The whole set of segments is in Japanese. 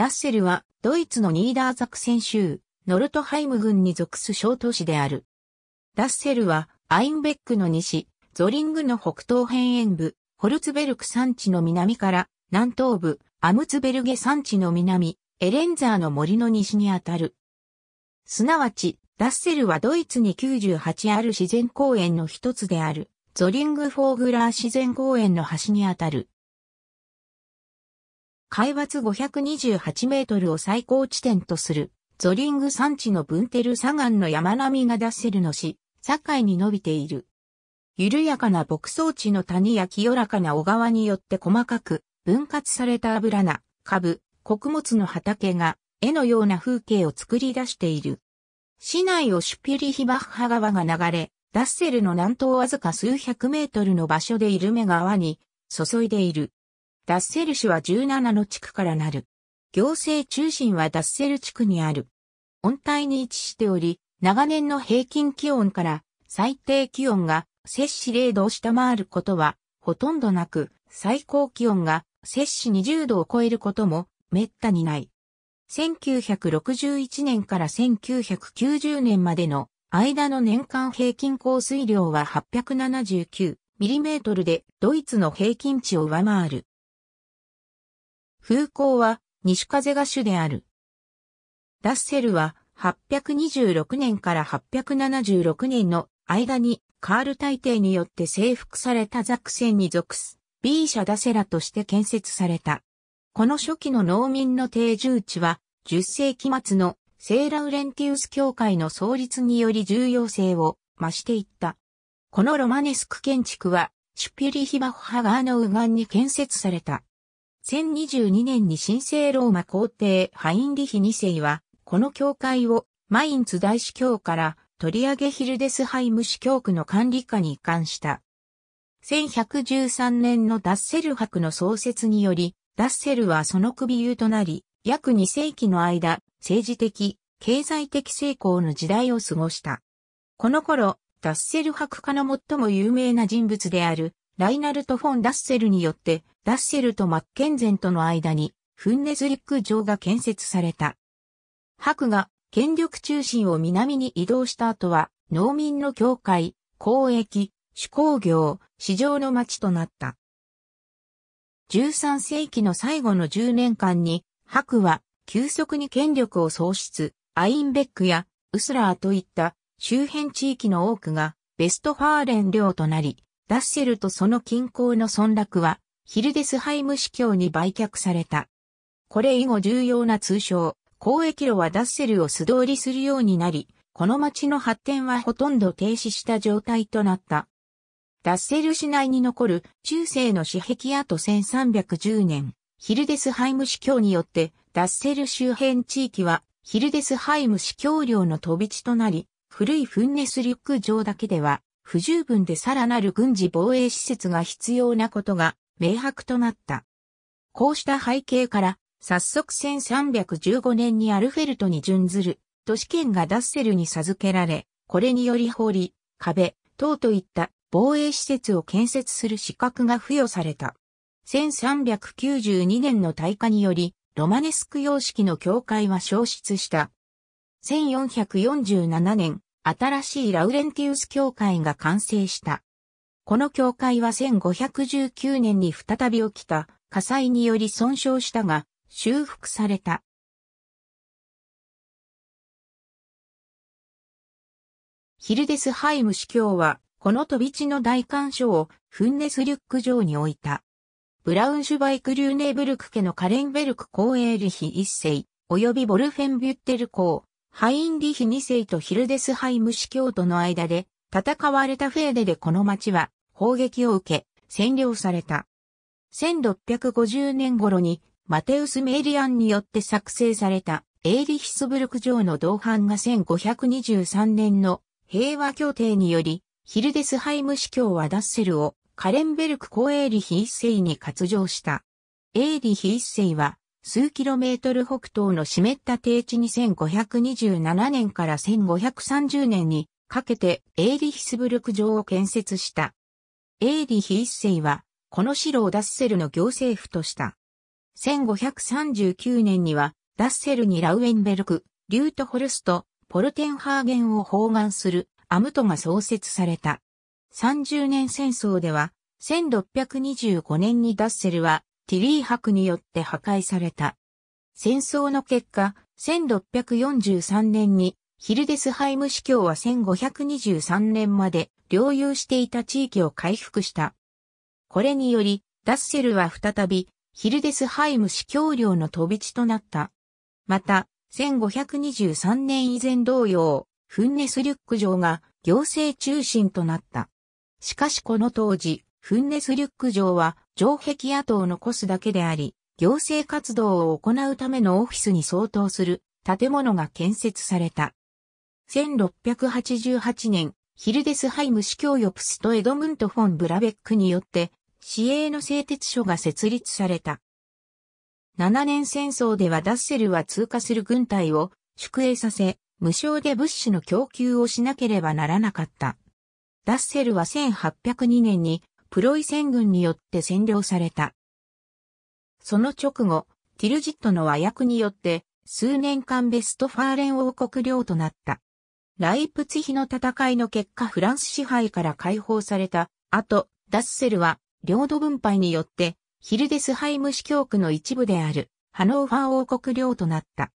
ラッセルはドイツのニーダーザクセン州、ノルトハイム郡に属す小都市である。ラッセルはアインベックの西、ゾリングの北東辺縁部、ホルツベルク山地の南から南東部、アムツベルゲ山地の南、エレンザーの森の西にあたる。すなわち、ラッセルはドイツに98ある自然公園の一つである、ゾリングフォーグラー自然公園の端にあたる。海抜528メートルを最高地点とする、ゾリング山地のブンテル砂岩の山並みがダッセルの市、境に伸びている。緩やかな牧草地の谷や清らかな小川によって細かく分割された油菜、株、穀物の畑が絵のような風景を作り出している。市内をシュピリヒバッハ川が流れ、ダッセルの南東わずか数百メートルの場所でイルメ川に注いでいる。ダッセル市は17の地区からなる。行政中心はダッセル地区にある。温帯に位置しており、長年の平均気温から最低気温が摂氏0度を下回ることはほとんどなく、最高気温が摂氏20度を超えることも滅多にない。1961年から1990年までの間の年間平均降水量は879ミリメートルでドイツの平均値を上回る。風光は西風が主である。ダッセルは826年から876年の間にカール大帝によって征服されたザクセンに属す B 社ダセラとして建設された。この初期の農民の定住地は10世紀末のセーラウレンティウス教会の創立により重要性を増していった。このロマネスク建築はシュピュリヒバフハガーの右岸に建設された。1022年に神聖ローマ皇帝ハインリヒ2世は、この教会をマインツ大司教から取り上げヒルデスハイム司教区の管理下に移管した。1113年のダッセル博の創設により、ダッセルはその首輸となり、約2世紀の間、政治的、経済的成功の時代を過ごした。この頃、ダッセル博家の最も有名な人物である、ライナルト・フォン・ダッセルによって、ダッセルとマッケンゼンとの間に、フンネズリック城が建設された。白が権力中心を南に移動した後は、農民の教会、交易、手工業、市場の町となった。13世紀の最後の10年間に、白は急速に権力を喪失、アインベックやウスラーといった周辺地域の多くがベストファーレン領となり、ダッセルとその近郊の村落は、ヒルデスハイム市教に売却された。これ以後重要な通称、交易路はダッセルを素通りするようになり、この町の発展はほとんど停止した状態となった。ダッセル市内に残る中世の私壁跡1310年、ヒルデスハイム市教によって、ダッセル周辺地域はヒルデスハイム市教領の飛び地となり、古いフンネスリュック城だけでは不十分でさらなる軍事防衛施設が必要なことが明白となった。こうした背景から、早速1315年にアルフェルトに準ずる都市圏がダッセルに授けられ、これにより堀、壁、塔といった防衛施設を建設する資格が付与された。1392年の大火により、ロマネスク様式の教会は消失した。1447年、新しいラウレンティウス教会が完成した。この教会は1519年に再び起きた火災により損傷したが、修復された。ヒルデスハイム司教は、この飛び地の大干渉をフンネスリュック城に置いた。ブラウンシュバイク・リューネーブルク家のカレンベルク公営リ費一世、及びボルフェンビュッテル公、ハインリヒ2世とヒルデスハイム司教との間で戦われたフェーデでこの町は砲撃を受け占領された。1650年頃にマテウス・メイリアンによって作成されたエーリヒスブルク城の同伴が1523年の平和協定によりヒルデスハイム司教はダッセルをカレンベルク公エーリヒ一世に割譲した。エーリヒ一世は数キロメートル北東の湿った低地に1527年から1530年にかけてエーリヒスブルク城を建設した。エーリヒ一世は、この城をダッセルの行政府とした。1539年には、ダッセルにラウエンベルク、リュートホルスト、ポルテンハーゲンを包含するアムトが創設された。30年戦争では、1625年にダッセルはティリー伯によって破壊された。戦争の結果、1643年にヒルデスハイム司教は1523年まで領有していた地域を回復した。これにより、ダッセルは再びヒルデスハイム司教領の飛び地となった。また、1523年以前同様、フンネスリュック城が行政中心となった。しかしこの当時、フンネスリュック城は城壁跡を残すだけであり、行政活動を行うためのオフィスに相当する建物が建設された。1688年、ヒルデスハイム司教ヨプスとエドムント・フォン・ブラベックによって、市営の製鉄所が設立された。7年戦争ではダッセルは通過する軍隊を宿営させ、無償で物資の供給をしなければならなかった。ダッセルは1802年にプロイセン軍によって占領された。その直後、ティルジットの和訳によって、数年間ベストファーレン王国領となった。ライプツヒの戦いの結果フランス支配から解放された後、ダッセルは領土分配によってヒルデスハイム司教区の一部であるハノーファー王国領となった。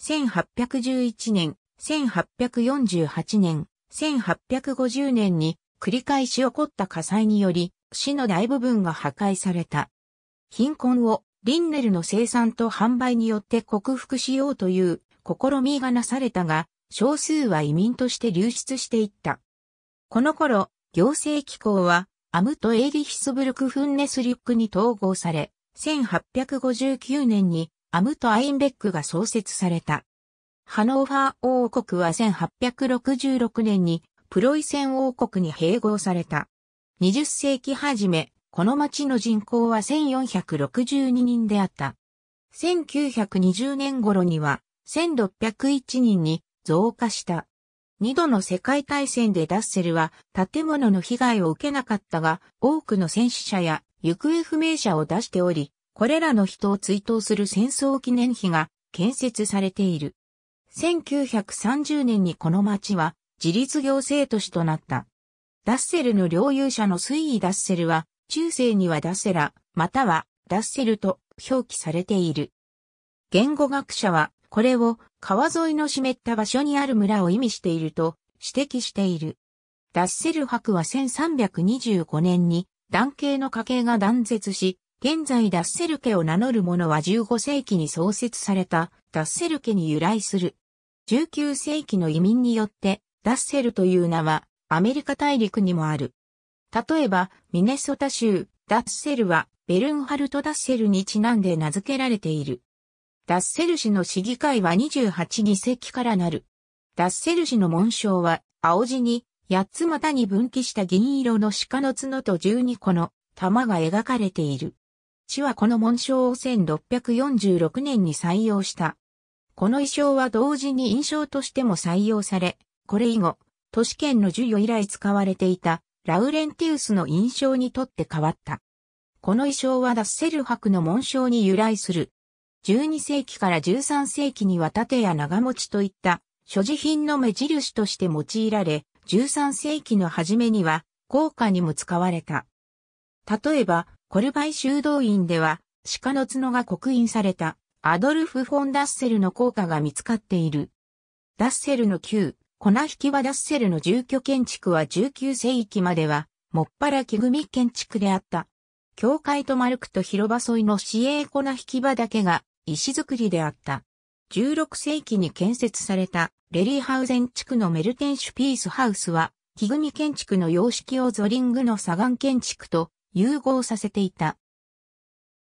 1811年、1848年、1850年に繰り返し起こった火災により、市の大部分が破壊された。貧困をリンネルの生産と販売によって克服しようという試みがなされたが、少数は移民として流出していった。この頃、行政機構は、アムト・エイリヒスブルク・フンネスリュックに統合され、1859年にアムト・アインベックが創設された。ハノーファー王国は1866年にプロイセン王国に併合された。20世紀初め、この町の人口は1462人であった。1920年頃には1601人に増加した。二度の世界大戦でダッセルは建物の被害を受けなかったが、多くの戦死者や行方不明者を出しており、これらの人を追悼する戦争記念碑が建設されている。1930年にこの町は自立行政都市となった。ダッセルの領有者の推移ダッセルは、中世にはダッセラ、またはダッセルと表記されている。言語学者は、これを川沿いの湿った場所にある村を意味していると指摘している。ダッセル博は1325年に、男系の家系が断絶し、現在ダッセル家を名乗る者は15世紀に創設されたダッセル家に由来する。19世紀の移民によってラッセルという名はアメリカ大陸にもある。例えば、ミネソタ州、ダッセルはベルンハルト・ダッセルにちなんで名付けられている。ダッセル市の市議会は28議席からなる。ダッセル市の紋章は青地に8つ股に分岐した銀色の鹿の角と12個の玉が描かれている。市はこの紋章を1646年に採用した。この衣装は同時に印象としても採用され、これ以後、都市圏の授与以来使われていたラウレンティウスの印象にとって変わった。この衣装はダッセル博の紋章に由来する。12世紀から13世紀には盾や長持ちといった所持品の目印として用いられ、13世紀の初めには効果にも使われた。例えば、コルバイ修道院では鹿の角が刻印されたアドルフ・フォン・ダッセルの効果が見つかっている。ダッセルの旧粉引はダッセルの住居建築は19世紀までは、もっぱら木組建築であった。教会と丸くと広場沿いの市営粉引場だけが石造りであった。16世紀に建設されたレリーハウゼン地区のメルテンシュピースハウスは、木組建築の様式をゾリングの砂岩建築と融合させていた。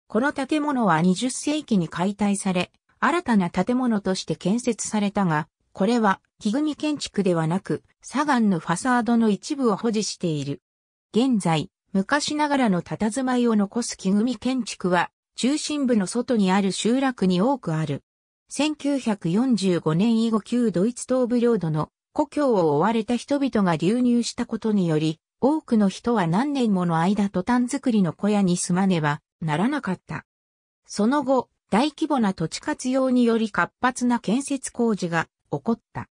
この建物は20世紀に解体され、新たな建物として建設されたが、これは木組建築ではなく、砂岩のファサードの一部を保持している。現在、昔ながらの佇まいを残す木組建築は、中心部の外にある集落に多くある。1945年以後旧ドイツ東部領土の故郷を追われた人々が流入したことにより、多くの人は何年もの間トタン作りの小屋に住まねばならなかった。その後、大規模な土地活用により活発な建設工事が起こった。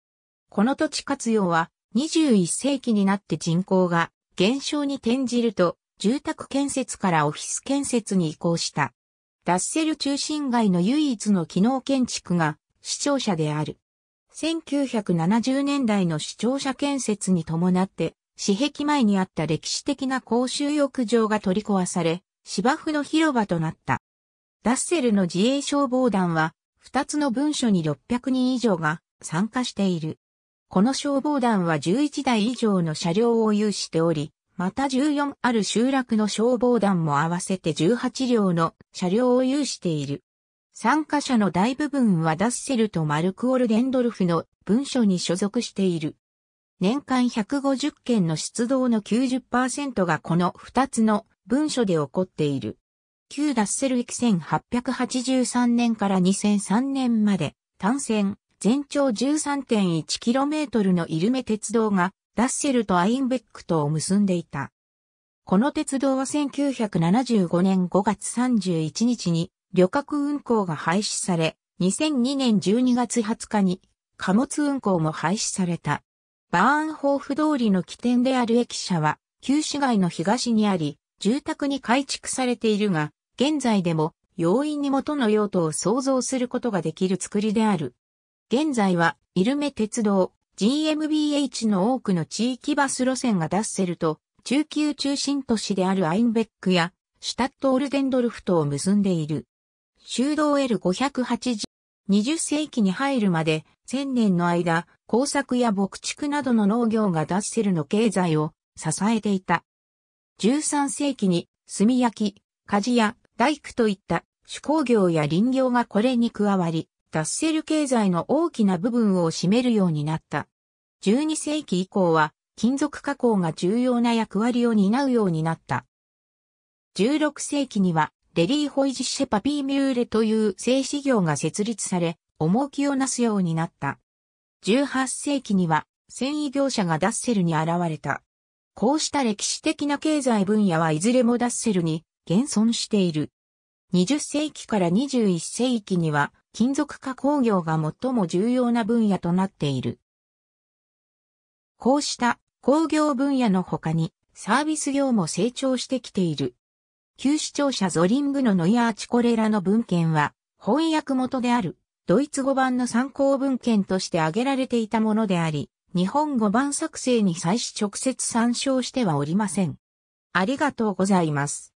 この土地活用は21世紀になって人口が減少に転じると住宅建設からオフィス建設に移行した。ダッセル中心街の唯一の機能建築が市庁舎である。1970年代の市庁舎建設に伴って市壁前にあった歴史的な公衆浴場が取り壊され、芝生の広場となった。ダッセルの自衛消防団は、2つの文書に600人以上が参加している。この消防団は11台以上の車両を有しており、また14ある集落の消防団も合わせて18両の車両を有している。参加者の大部分はダッセルとマルクオル・デンドルフの文書に所属している。年間150件の出動の90%がこの2つの文書で起こっている。旧ダッセル駅1883年から2003年まで単線、全長 13.1km のイルメ鉄道がラッセルとアインベックとを結んでいた。この鉄道は1975年5月31日に旅客運行が廃止され、2002年12月20日に貨物運行も廃止された。バーンホーフ通りの起点である駅舎は旧市街の東にあり、住宅に改築されているが、現在でも容易に元の用途を想像することができる作りである。現在は、イルメ鉄道、GMBH の多くの地域バス路線がダッセルと、中級中心都市であるアインベックや、シュタット・オルデンドルフトを結んでいる。修道 L580、20世紀に入るまで、1000年の間、工作や牧畜などの農業がダッセルの経済を支えていた。13世紀に、炭焼き、鍛冶や大工といった手工業や林業がこれに加わり、ダッセル経済の大きな部分を占めるようになった。12世紀以降は金属加工が重要な役割を担うようになった。16世紀にはレリー・ホイジ・シェパピー・ミューレという製紙業が設立され、重きをなすようになった。18世紀には繊維業者がダッセルに現れた。こうした歴史的な経済分野はいずれもダッセルに現存している。20世紀から21世紀には金属加工業が最も重要な分野となっている。こうした工業分野の他にサービス業も成長してきている。旧市庁舎ゾリングのノイアーチコレラの文献は翻訳元であるドイツ語版の参考文献として挙げられていたものであり、日本語版作成に際し直接参照してはおりません。ありがとうございます。